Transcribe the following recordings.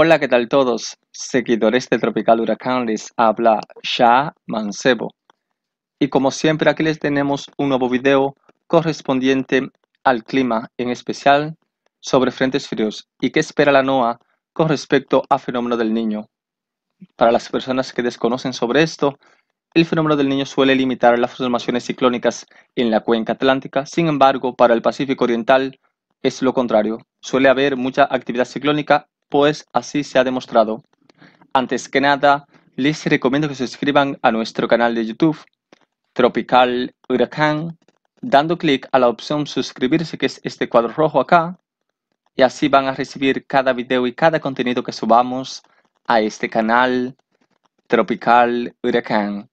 Hola, ¿qué tal todos? Seguidores de Tropical Huracán les habla Shah Mancebo. Y como siempre aquí les tenemos un nuevo video correspondiente al clima, en especial sobre frentes fríos y qué espera la NOAA con respecto al fenómeno del niño. Para las personas que desconocen sobre esto, el fenómeno del niño suele limitar las formaciones ciclónicas en la cuenca atlántica, sin embargo, para el Pacífico Oriental es lo contrario, suele haber mucha actividad ciclónica pues así se ha demostrado. Antes que nada, les recomiendo que se suscriban a nuestro canal de YouTube, Tropical Huracán, dando clic a la opción suscribirse, que es este cuadro rojo acá, y así van a recibir cada video y cada contenido que subamos a este canal Tropical Huracán.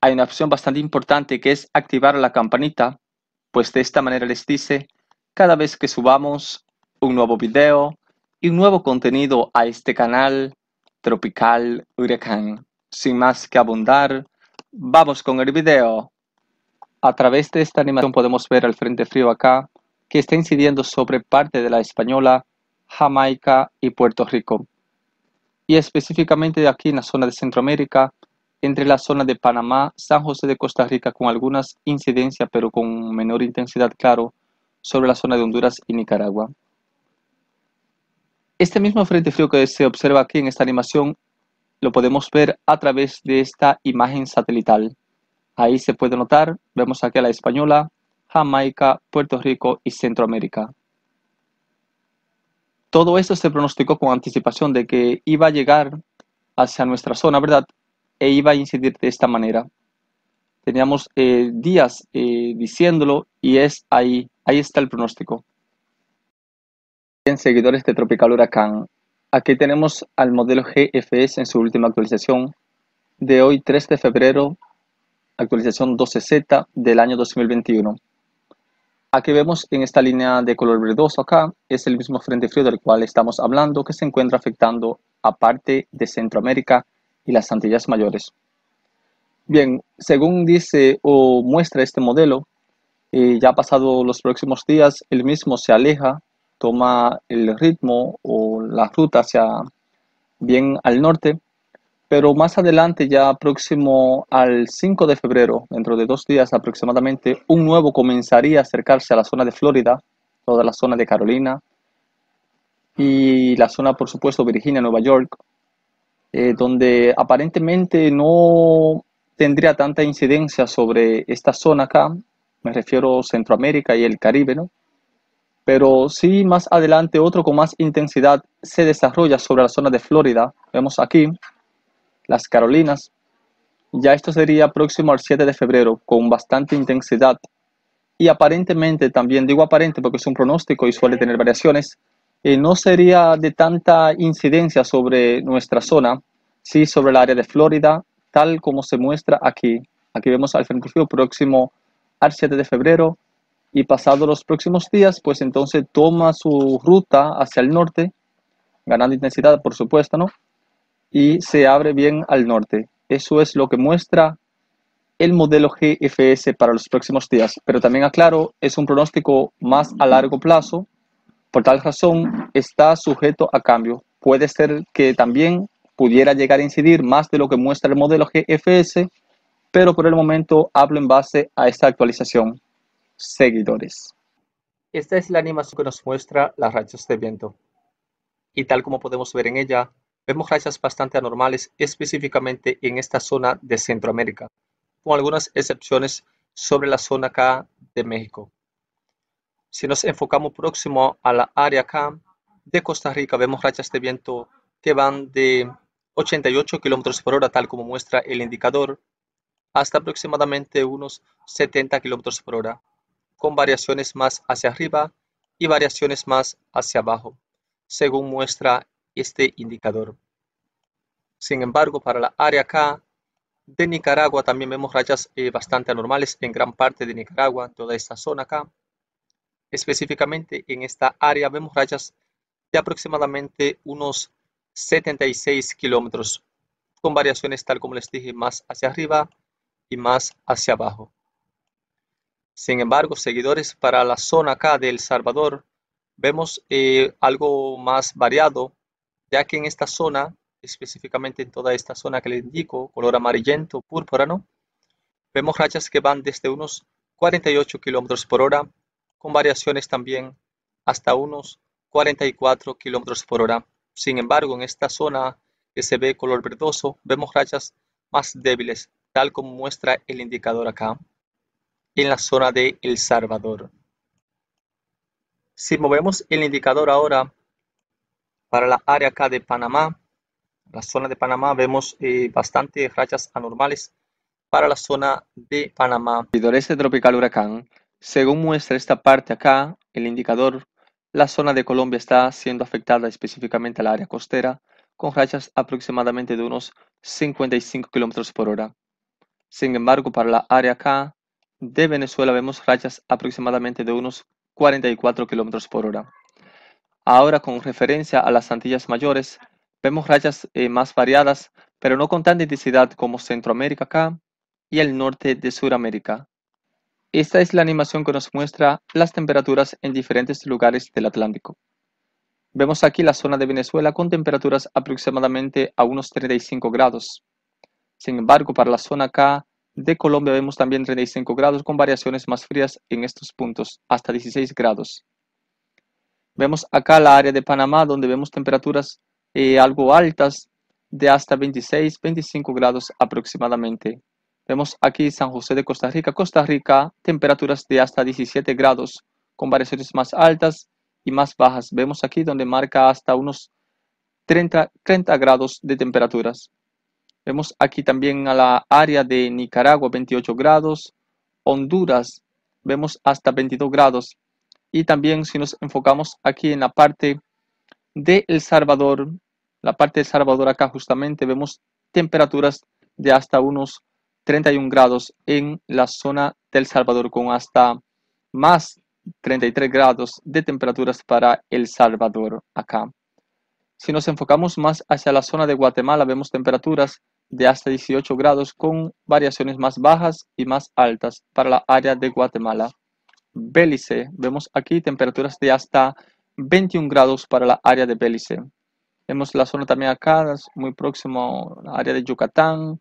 Hay una opción bastante importante que es activar la campanita, pues de esta manera les dice cada vez que subamos un nuevo video, y nuevo contenido a este canal Tropical Huracán. Sin más que abundar, vamos con el video. A través de esta animación podemos ver el frente frío acá, que está incidiendo sobre parte de la española, Jamaica y Puerto Rico. Y específicamente de aquí en la zona de Centroamérica, entre la zona de Panamá, San José de Costa Rica, con algunas incidencias, pero con menor intensidad, claro, sobre la zona de Honduras y Nicaragua. Este mismo frente frío que se observa aquí en esta animación lo podemos ver a través de esta imagen satelital. Ahí se puede notar, vemos aquí a la española, Jamaica, Puerto Rico y Centroamérica. Todo esto se pronosticó con anticipación de que iba a llegar hacia nuestra zona, ¿verdad? E iba a incidir de esta manera. Teníamos eh, días eh, diciéndolo y es ahí, ahí está el pronóstico. Bien seguidores de Tropical Huracán, aquí tenemos al modelo GFS en su última actualización de hoy 3 de febrero, actualización 12Z del año 2021. Aquí vemos en esta línea de color verdoso acá, es el mismo frente frío del cual estamos hablando que se encuentra afectando a parte de Centroamérica y las Antillas Mayores. Bien, según dice o muestra este modelo, eh, ya pasado los próximos días, el mismo se aleja toma el ritmo o la ruta hacia bien al norte, pero más adelante, ya próximo al 5 de febrero, dentro de dos días aproximadamente, un nuevo comenzaría a acercarse a la zona de Florida, toda la zona de Carolina y la zona, por supuesto, Virginia, Nueva York, eh, donde aparentemente no tendría tanta incidencia sobre esta zona acá, me refiero a Centroamérica y el Caribe, ¿no? Pero si más adelante otro con más intensidad se desarrolla sobre la zona de Florida, vemos aquí las Carolinas, ya esto sería próximo al 7 de febrero con bastante intensidad. Y aparentemente, también digo aparente porque es un pronóstico y suele tener variaciones, eh, no sería de tanta incidencia sobre nuestra zona, sí sobre el área de Florida, tal como se muestra aquí. Aquí vemos al Frente próximo al 7 de febrero y pasados los próximos días, pues entonces toma su ruta hacia el norte, ganando intensidad, por supuesto, ¿no? Y se abre bien al norte. Eso es lo que muestra el modelo GFS para los próximos días. Pero también aclaro, es un pronóstico más a largo plazo. Por tal razón, está sujeto a cambio. Puede ser que también pudiera llegar a incidir más de lo que muestra el modelo GFS, pero por el momento hablo en base a esta actualización seguidores. Esta es la animación que nos muestra las rachas de viento. Y tal como podemos ver en ella, vemos rachas bastante anormales específicamente en esta zona de Centroamérica, con algunas excepciones sobre la zona acá de México. Si nos enfocamos próximo a la área acá de Costa Rica, vemos rachas de viento que van de 88 km por hora, tal como muestra el indicador, hasta aproximadamente unos 70 km por hora con variaciones más hacia arriba y variaciones más hacia abajo, según muestra este indicador. Sin embargo, para la área K de Nicaragua también vemos rayas eh, bastante anormales en gran parte de Nicaragua, toda esta zona acá. Específicamente en esta área vemos rayas de aproximadamente unos 76 kilómetros, con variaciones tal como les dije, más hacia arriba y más hacia abajo. Sin embargo, seguidores para la zona acá de El Salvador vemos eh, algo más variado, ya que en esta zona, específicamente en toda esta zona que le indico, color amarillento, no, vemos rachas que van desde unos 48 kilómetros por hora, con variaciones también hasta unos 44 kilómetros por hora. Sin embargo, en esta zona que se ve color verdoso, vemos rachas más débiles, tal como muestra el indicador acá en la zona de El Salvador. Si movemos el indicador ahora para la área acá de Panamá, la zona de Panamá vemos eh, bastante rachas anormales para la zona de Panamá. Este tropical huracán, según muestra esta parte acá, el indicador, la zona de Colombia está siendo afectada específicamente a la área costera con rachas aproximadamente de unos 55 kilómetros por hora. Sin embargo, para la área acá de Venezuela vemos rayas aproximadamente de unos 44 km por hora. Ahora, con referencia a las Antillas Mayores, vemos rayas eh, más variadas, pero no con tanta intensidad como Centroamérica acá y el norte de Sudamérica. Esta es la animación que nos muestra las temperaturas en diferentes lugares del Atlántico. Vemos aquí la zona de Venezuela con temperaturas aproximadamente a unos 35 grados. Sin embargo, para la zona acá de Colombia vemos también 35 grados con variaciones más frías en estos puntos, hasta 16 grados. Vemos acá la área de Panamá donde vemos temperaturas eh, algo altas de hasta 26, 25 grados aproximadamente. Vemos aquí San José de Costa Rica, Costa Rica, temperaturas de hasta 17 grados con variaciones más altas y más bajas. Vemos aquí donde marca hasta unos 30 grados de temperaturas. Vemos aquí también a la área de Nicaragua 28 grados, Honduras vemos hasta 22 grados. Y también si nos enfocamos aquí en la parte de El Salvador, la parte de El Salvador acá justamente vemos temperaturas de hasta unos 31 grados en la zona del Salvador con hasta más 33 grados de temperaturas para El Salvador acá. Si nos enfocamos más hacia la zona de Guatemala, vemos temperaturas de hasta 18 grados con variaciones más bajas y más altas para la área de Guatemala. Bélice, vemos aquí temperaturas de hasta 21 grados para la área de Bélice. Vemos la zona también acá, muy próximo a la área de Yucatán,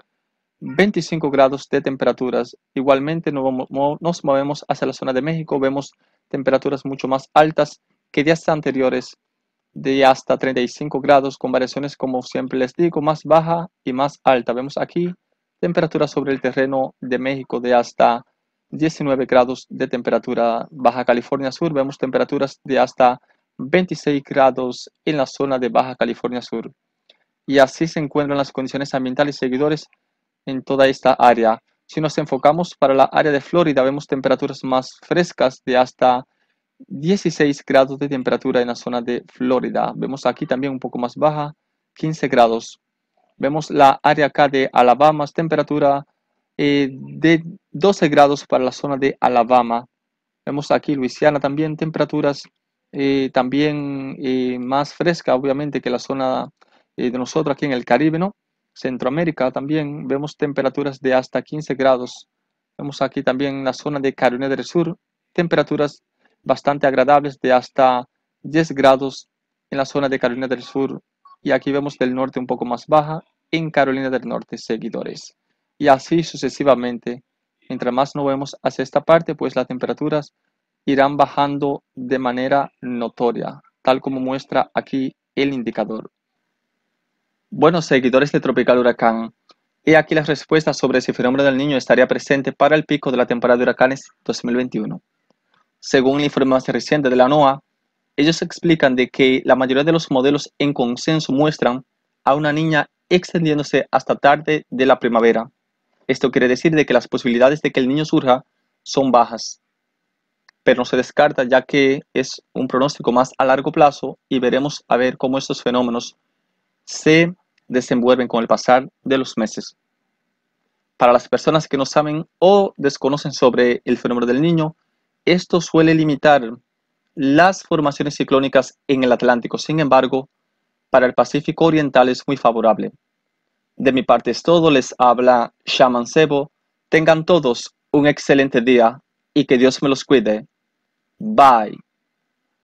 25 grados de temperaturas. Igualmente nos movemos hacia la zona de México, vemos temperaturas mucho más altas que días anteriores de hasta 35 grados con variaciones como siempre les digo más baja y más alta vemos aquí temperaturas sobre el terreno de México de hasta 19 grados de temperatura Baja California Sur vemos temperaturas de hasta 26 grados en la zona de Baja California Sur y así se encuentran las condiciones ambientales seguidores en toda esta área si nos enfocamos para la área de Florida vemos temperaturas más frescas de hasta 16 grados de temperatura en la zona de Florida. Vemos aquí también un poco más baja, 15 grados. Vemos la área acá de Alabama, temperatura eh, de 12 grados para la zona de Alabama. Vemos aquí Luisiana también, temperaturas eh, también eh, más fresca, obviamente, que la zona de nosotros aquí en el Caribe, Centroamérica también vemos temperaturas de hasta 15 grados. Vemos aquí también la zona de Carolina del Sur, temperaturas bastante agradables de hasta 10 grados en la zona de Carolina del Sur y aquí vemos del norte un poco más baja en Carolina del Norte seguidores. Y así sucesivamente, mientras más nos vemos hacia esta parte, pues las temperaturas irán bajando de manera notoria, tal como muestra aquí el indicador. Bueno, seguidores de Tropical Huracán, he aquí las respuestas sobre si el fenómeno del niño estaría presente para el pico de la temporada de huracanes 2021. Según el informe más reciente de la NOAA, ellos explican de que la mayoría de los modelos en consenso muestran a una niña extendiéndose hasta tarde de la primavera. Esto quiere decir de que las posibilidades de que el niño surja son bajas, pero no se descarta ya que es un pronóstico más a largo plazo y veremos a ver cómo estos fenómenos se desenvuelven con el pasar de los meses. Para las personas que no saben o desconocen sobre el fenómeno del niño, esto suele limitar las formaciones ciclónicas en el Atlántico. Sin embargo, para el Pacífico Oriental es muy favorable. De mi parte es todo, les habla Shaman Sebo. Tengan todos un excelente día y que Dios me los cuide. Bye.